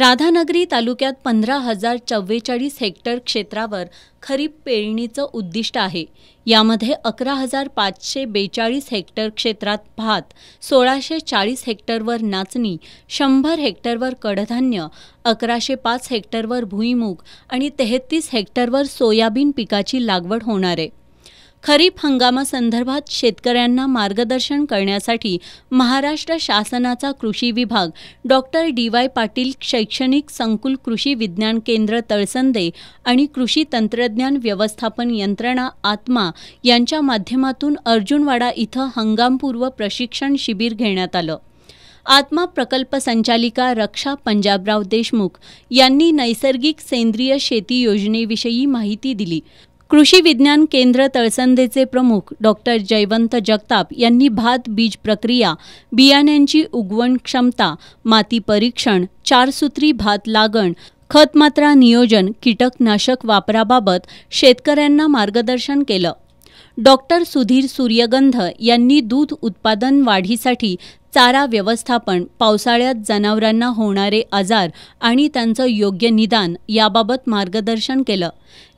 राधानगरी तालुक्यात पंधरा हजार चव्वेचाळीस हेक्टर क्षेत्रावर खरीप पेरणीचं उद्दिष्ट आहे यामध्ये अकरा हजार पाचशे बेचाळीस हेक्टर क्षेत्रात भात सोळाशे चाळीस हेक्टरवर नाचणी शंभर हेक्टरवर कडधान्य अकराशे पाच हेक्टरवर भुईमूग आणि तेहतीस हेक्टरवर सोयाबीन पिकाची लागवड होणार आहे खरीप हंगामासंदर्भात शेतकऱ्यांना मार्गदर्शन करण्यासाठी महाराष्ट्र शासनाचा कृषी विभाग डॉक्टर डी वाय पाटील शैक्षणिक संकुल कृषी विज्ञान केंद्र तळसंदे आणि कृषी तंत्रज्ञान व्यवस्थापन यंत्रणा आत्मा यांच्या माध्यमातून अर्जुनवाडा इथं हंगामपूर्व प्रशिक्षण शिबिर घेण्यात आलं आत्मा प्रकल्प संचालिका रक्षा पंजाबराव देशमुख यांनी नैसर्गिक सेंद्रिय शेती योजनेविषयी माहिती दिली कृषी विज्ञान केंद्र तळसंदेचे प्रमुख डॉक्टर जयवंत जगताप यांनी भात बीज प्रक्रिया बियाण्यांची उगवण क्षमता माती परीक्षण चारसूत्री भात लागण खतमात्रा नियोजन कीटकनाशक वापराबाबत शेतकऱ्यांना मार्गदर्शन केलं डॉक्टर सुधीर सूर्यगंध यांनी दूध उत्पादन वाढीसाठी चारा व्यवस्थापन पावसाळ्यात जनावरांना होणारे आजार आणि त्यांचं योग्य निदान याबाबत मार्गदर्शन केलं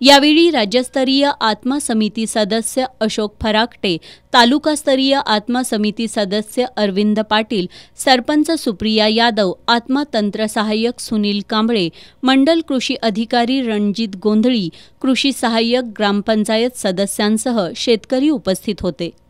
यावेळी राज्यस्तरीय आत्मा समिती सदस्य अशोक फराकटे तालुकास्तरीय आत्मा समिती सदस्य अरविंद पाटील सरपंच सुप्रिया यादव आत्मतंत्र सहाय्यक सुनील कांबळे मंडल कृषी अधिकारी रणजित गोंधळी कृषी सहाय्यक ग्रामपंचायत सदस्यांसह शेतकरी उपस्थित होते